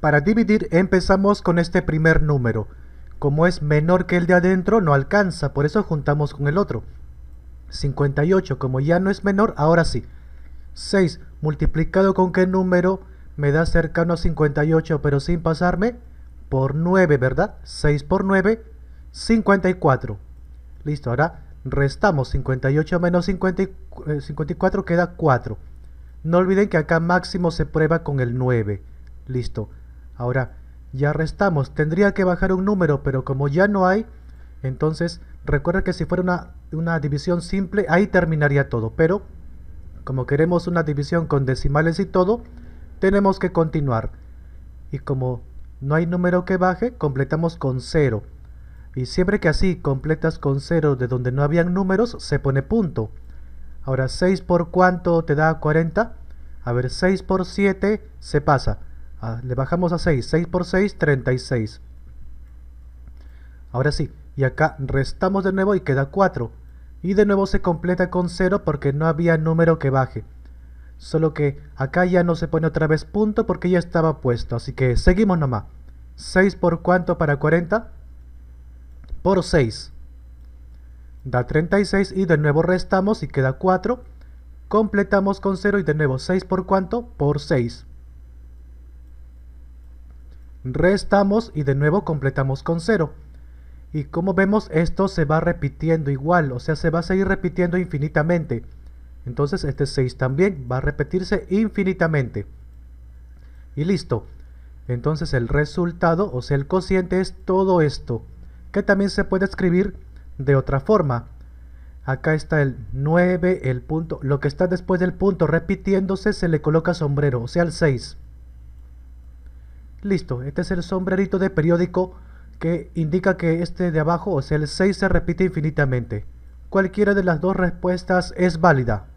Para dividir empezamos con este primer número. Como es menor que el de adentro, no alcanza, por eso juntamos con el otro. 58, como ya no es menor, ahora sí. 6, multiplicado con qué número me da cercano a 58, pero sin pasarme, por 9, ¿verdad? 6 por 9, 54. Listo, ahora restamos 58 menos 54, eh, queda 4. No olviden que acá máximo se prueba con el 9. Listo. Ahora, ya restamos, tendría que bajar un número, pero como ya no hay, entonces recuerda que si fuera una, una división simple, ahí terminaría todo, pero como queremos una división con decimales y todo, tenemos que continuar. Y como no hay número que baje, completamos con 0. Y siempre que así completas con 0 de donde no habían números, se pone punto. Ahora 6 por cuánto te da 40? A ver, 6 por 7 se pasa. Ah, le bajamos a 6. 6 por 6, 36. Ahora sí. Y acá restamos de nuevo y queda 4. Y de nuevo se completa con 0 porque no había número que baje. Solo que acá ya no se pone otra vez punto porque ya estaba puesto. Así que seguimos nomás. 6 por cuánto para 40? Por 6. Da 36 y de nuevo restamos y queda 4. Completamos con 0 y de nuevo 6 por cuánto? Por 6 restamos y de nuevo completamos con 0. Y como vemos, esto se va repitiendo igual, o sea, se va a seguir repitiendo infinitamente. Entonces este 6 también va a repetirse infinitamente. Y listo. Entonces el resultado, o sea, el cociente es todo esto, que también se puede escribir de otra forma. Acá está el 9, el punto, lo que está después del punto repitiéndose se le coloca sombrero, o sea, el 6. Listo, este es el sombrerito de periódico que indica que este de abajo, o sea el 6, se repite infinitamente. Cualquiera de las dos respuestas es válida.